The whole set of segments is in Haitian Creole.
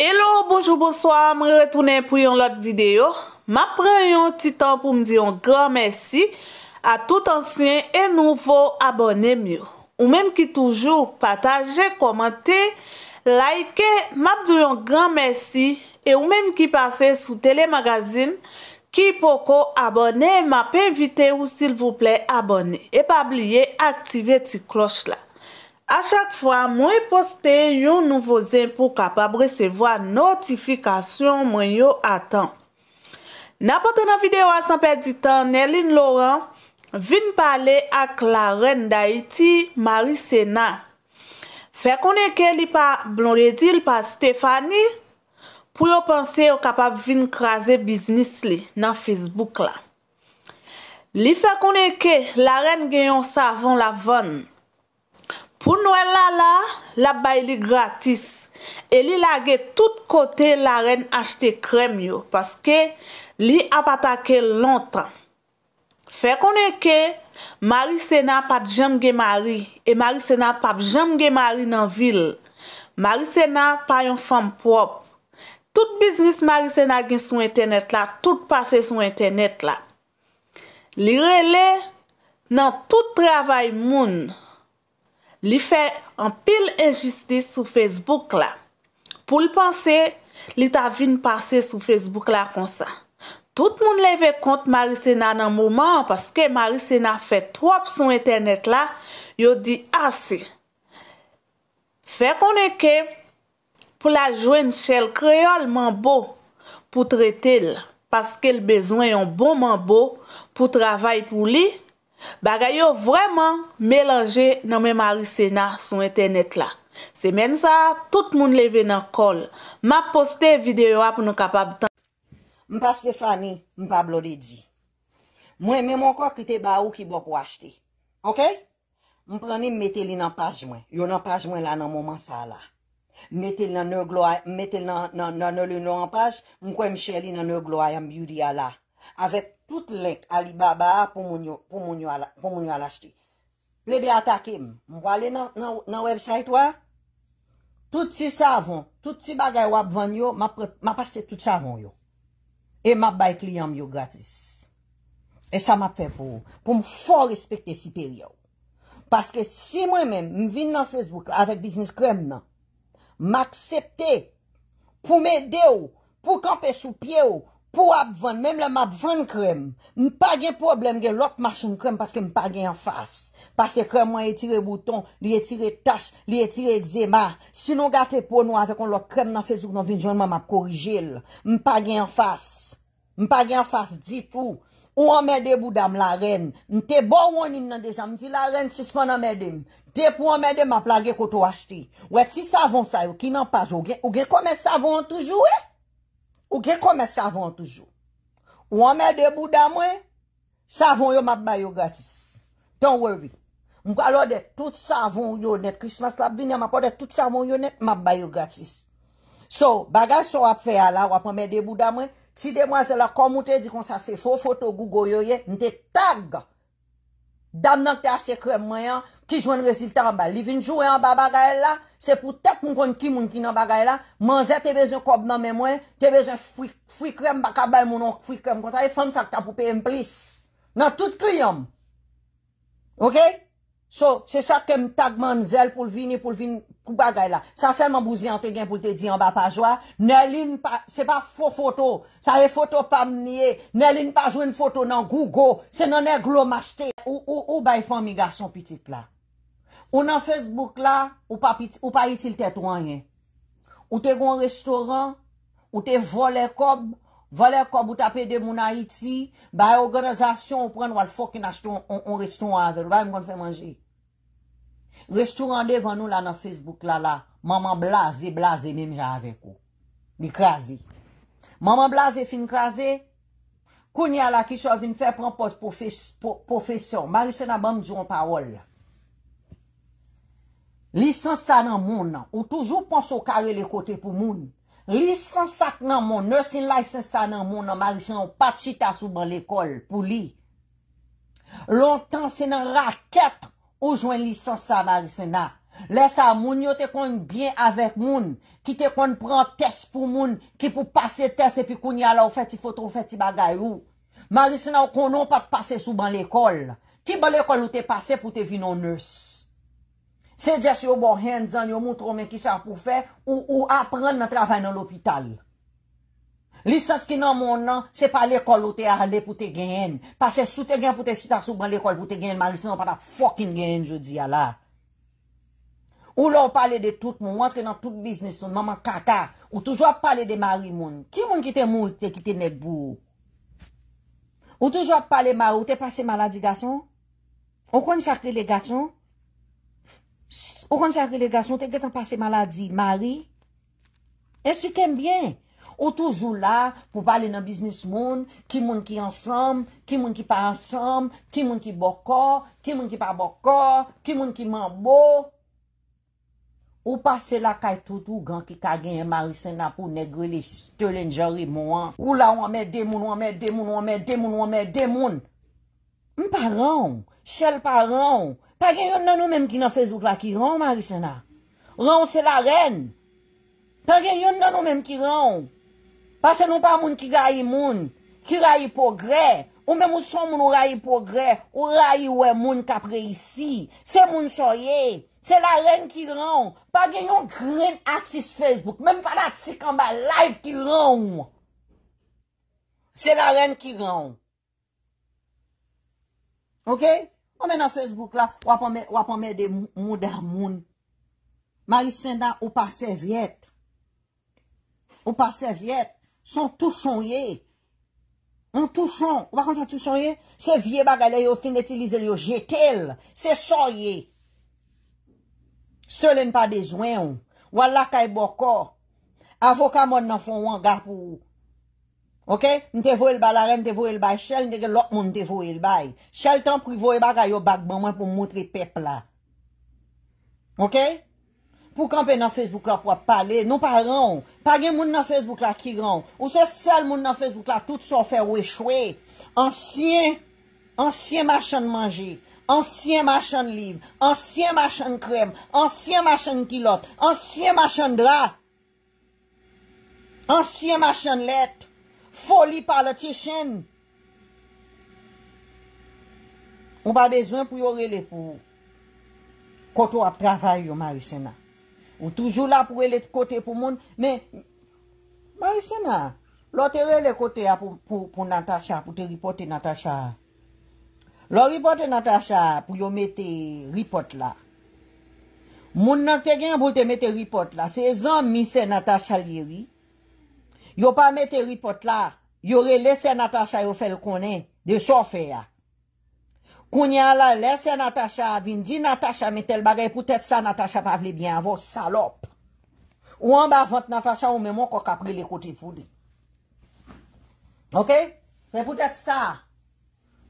Hello, bonjou, bonsoi, mre retounen pou yon lot videyo. Ma pren yon ti tan pou m diyon gran mersi a tout ansyen e nouvo abonem yo. Ou menm ki toujou pataje, komante, like, ma p diyon gran mersi e ou menm ki pase sou telemagazin ki poko abonem, ma pe invite ou sil vouple abonem. E pa bliye aktive ti kloch la. A chak fwa mwen poste yon nouvo zin pou kapab resevo a notifikasyon mwen yo atan. Na pote nan videyo a sanpe di tan, Neline Laurent vin pale ak la ren da iti Maricena. Fekoneke li pa blondedil pa Stefani pou yo panse yo kapab vin kraze biznis li nan Facebook la. Li fekoneke la ren genyon sa van la vanm. Pou nou el la la, la bay li gratis. E li lage tout kote la ren achete krem yo. Paske li apatake lantan. Fè konen ke, mari sena pat jemge mari. E mari sena pap jemge mari nan vil. Mari sena payon fam prop. Tout bisnis mari sena gen sou internet la. Tout pase sou internet la. Li rele nan tout travay moun. Li fè an pil enjistis sou Facebook la. Pou li panse, li ta vin pase sou Facebook la kon sa. Tout moun leve kont Maricena nan mouman, paske Maricena fè 3 pson internet la, yo di ase. Ah, fè kon eke, pou la jwen chèl kreolman bo, pou trete l, paske l bezwen yon bonman bo, pou travay pou li, Bagay yo vreman melange nan men Maricena son internet la. Se men sa, tout moun leve nan kol. Ma poste videyo ap nou kapab tan. Mpa Stefani, mpa Blodidji. Mwen men mwen kwa kite ba ou ki bo pou achete. Ok? Mpran ni metel li nan paj mwen. Yo nan paj mwen la nan mwaman sa la. Metel nan nou gloy, metel nan nou lino nan paj. Mkwen miche li nan nou gloy am yudia la. Avèk. tout lèk alibaba pou moun yo alashte. Ple de atakem, mwen wale nan website wè, tout si savon, tout si bagay wap vanyo, ma paste tout savon yo. E ma bay kliyam yo gratis. E sa ma fe pou mwen fòl respekte si peri yo. Paske si mwen men mvin nan Facebook avèk business krem nan, ma aksepte pou mè de yo, pou kampè sou pye yo, pou apvan, mèm lè m apvan krem, m pa gen problem gen lòk masyon krem paske m pa gen yon fass. Paske krem mwen etire bouton, li etire tach, li etire eczema, si nou gate pou nou ave kon lòk krem nan fezouk nan vinjonman m apkorijel, m pa gen yon fass. M pa gen yon fass ditou. Ou an mède boudam laren, m te bo ou an nin nan dejan, m ti laren si svan an mède, te pou an mède m ap lage koto wachti. Ou eti savon sayo ki nan pas, ou gen komet savon an toujou e? Eh? Ou gen kome savon toujou. Ou wame debou damwen, savon yo map bayo gratis. Don't worry. Mkwa lo de tout savon yo net, Christmas la binye, mkwa de tout savon yo net, map bayo gratis. So, bagaj sou ap fe ala, wap wame debou damwen, ti de mwazela komoute di kon sa se fo foto Google yo ye, mte taga. Dam nan te asye krem mwen an, ki jwen reziltan an ba. Li vin jwen an ba bagay la, se pou tek moun kon ki moun ki nan bagay la, man zè te bezè kob nan men mwen, te bezè fwi krem baka bay moun an fwi krem. Kwa ta e fwam sa ki ta poupè m plis. Nan tout kri yon. Ok? So, se sa kem tag man zèl pou vin, pou vin... Kou bagay la, sa selman bouzi an te gen pou te di an ba pa jwa, ne lin pa, se pa fo foto, sa e foto pa mniye, ne lin pa jwen foto nan Google, se nan e glom achete. Ou bay fwa mi gason pitit la, ou nan Facebook la, ou pa itil tet wanyen, ou te gon restaurant, ou te voler kob, voler kob ou tape de moun a iti, bay organizasyon ou pren wal fokin achete un restaurant avil, bay mkon fwe manji. Restou randevan nou la nan Facebook la la, maman blaze, blaze, mime jan avek ou. Ni kraze. Maman blaze, fin kraze, kounye ala ki chou avin fè prempos profesyon. Marisyon nan banm diyon parol. Lisan sa nan moun nan, ou toujou panso kare le kote pou moun. Lisan sa nan moun, nesin la lisan sa nan moun nan, Marisyon ou pati ta sou ban lekol pou li. Lontan se nan raket kou. Ou jwen lisans sa Marisena? Lesa moun yo te konj bien avèk moun. Ki te konj pran tes pou moun. Ki pou pase tes epi koun yalou feti fotou feti bagay ou. Marisena ou konon pat pase sou ban l'ekol. Ki ban l'ekol ou te pase pou te vi nou nus? Se jes yo bo hen zan yo moun tromen ki sa pou fe ou apren nan travay nan l'opital. Li sas ki nan moun nan, se pa l'ekol ou te ale pou te gen. Pase sou te gen pou te sita sou ban l'ekol pou te gen, mari, senon pa ta fokin gen, jodi ya la. Ou lò ou pale de tout moun, wantre nan tout biznis son, maman kaka, ou toujwa pale de mari moun. Ki moun ki te moun ki te ki te nebou? Ou toujwa pale mari, ou te pase maladi gason? Ou kon chakri le gason? Ou kon chakri le gason, ou te gaten pase maladi, mari? Es li kem byen? Ou touzou la pou pale nan biznis moun, ki moun ki ansam, ki moun ki pa ansam, ki moun ki bokor, ki moun ki pa bokor, ki moun ki mambo. Ou pa se la kay toutou gan ki kagenye Marisena pou negre li stelene jari moun. Ou la wame demoun, wame demoun, wame demoun, wame demoun. M pa roun, sel pa roun. Pa gen yon nan ou menm ki nan fezouk la ki roun Marisena. Roun se la ren. Pa gen yon nan ou menm ki roun. Pase nou pa moun ki rayi moun. Ki rayi pogre. Ou mè mouson moun ou rayi pogre. Ou rayi we moun kapre isi. Se moun soye. Se la ren ki ran. Pa genyon gren aksis Facebook. Mèm pa la tsi kamba live ki ran. Se la ren ki ran. Ok? Ou mè nan Facebook la. Ou apon mè de moun der moun. Marisenda ou pa serviette. Ou pa serviette. Son touchon ye. Un touchon. Ou bakan se touchon ye? Se vie bagay la yo fin etilize li yo jetel. Se soye. Se le npa dezoen ou. Ou al la kay bokor. Avokan moun nan fon wangar pou. Ok? Nte vo el balare, nte vo el bay. Sel nte ge lok moun, nte vo el bay. Sel tan privoye bagay yo bagbaman pou moun tre pepla. Ok? Ok? pou kampen nan Facebook la pou ap pale, nou pa ron, pa gen moun nan Facebook la ki ron, ou se sel moun nan Facebook la, tout sou afer ou e chwe, ansyen, ansyen machan manje, ansyen machan liv, ansyen machan krem, ansyen machan kilot, ansyen machan dra, ansyen machan let, foli pala tishen, ou ba dezen pou yo rele pou, koto ap travay yo Marissena, Ou toujou la pou el et kote pou moun. Men, Marissina, lò te re le kote ya pou Natacha, pou te ripote Natacha. Lò ripote Natacha pou yo mette ripote la. Moun nan te gen pou te mette ripote la. Se zan mise Natacha liri, yo pa mette ripote la, yo re lese Natacha yo fel konen de sofe ya. Kounya la, lese Natasha avindi. Natasha metel bagay. Poutet sa, Natasha pa vle bien. Vos salop. Ou an ba vant Natasha ou mè mou kok apre le kote foudi. Ok? Poutet sa.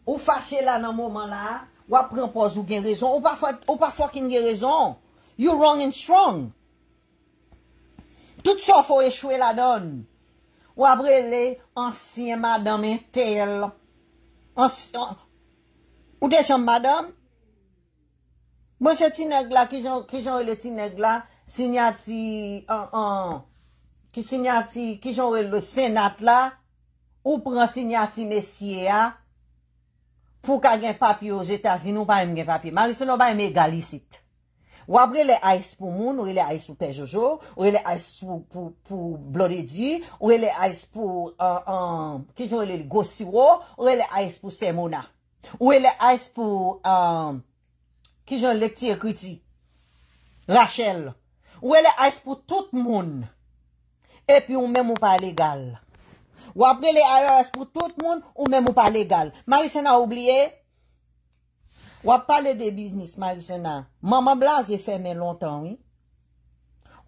Ou fache la nan mouman la. Ou apre npoz ou gen rezon. Ou pa fokin gen rezon. You wrong and strong. Tout sa fò e chwe la don. Ou apre le, an siye ma damen tel. An siye... Ou te chanm badam? Mwen se ti neg la, ki jan wè le ti neg la, sinyati, an an, ki sinyati, ki jan wè le senat la, ou pran sinyati mesye ya, pou ka gen papi yo zeta, zinou pa yon gen papi. Marisono ba yon me galisit. Ou apre le ais pou moun, ou re le ais pou Pejojo, ou re le ais pou Blodedi, ou re le ais pou, an an, ki jan wè le Gosiwo, ou re le ais pou Semona. Ou e le ais pou, um, ki jen lek ti ekwiti, lachel. Ou e le ais pou tout moun, e pi ou mè mou pa legal. Ou ap de le aya ais pou tout moun, ou mè mou pa legal. Marisena oubliye, wap pale de biznis Marisena. Maman blaze fè mè lontan,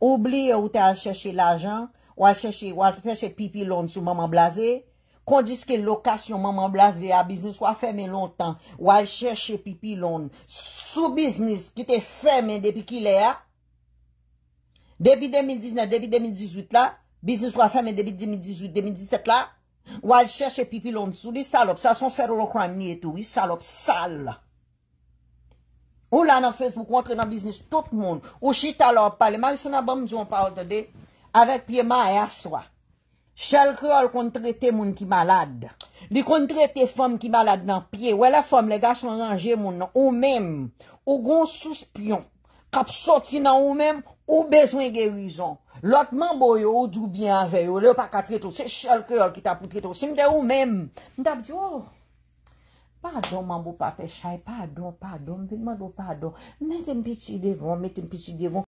oubliye ou te a chèche l'ajan, ou a chèche pipi loun sou maman blaze. Kondiske lokasyon maman blaze a, biznis wak fèmè lontan, wal chèche pipi loun, sou biznis ki te fèmè depi ki lè a. Depi 2019, depi 2018 la, biznis wak fèmè depi 2018, 2017 la, wal chèche pipi loun sou li salop, sa son fèrolo kwa mi etou, li salop sal. Ou la nan Facebook, ou entre nan biznis, tout moun, ou chita lor pale, ma lisè nan bom diyon pa wote de, avek piye ma e aswa. Chal kreol kontre te moun ki malade, li kontre te fom ki malade nan pie, wè la fom, le gas lananje moun nan, ou men, ou gon sospyon, kap soti nan ou men, ou bezwen gerizon. Lot man bo yo, ou djou bien veyo, li yo pa katre to, se chal kreol ki ta poutre to, se mde ou men. Ndap diyo, oh, pardon man bo pa fechay, pardon, pardon, venman do pardon, met en piti devon, met en piti devon.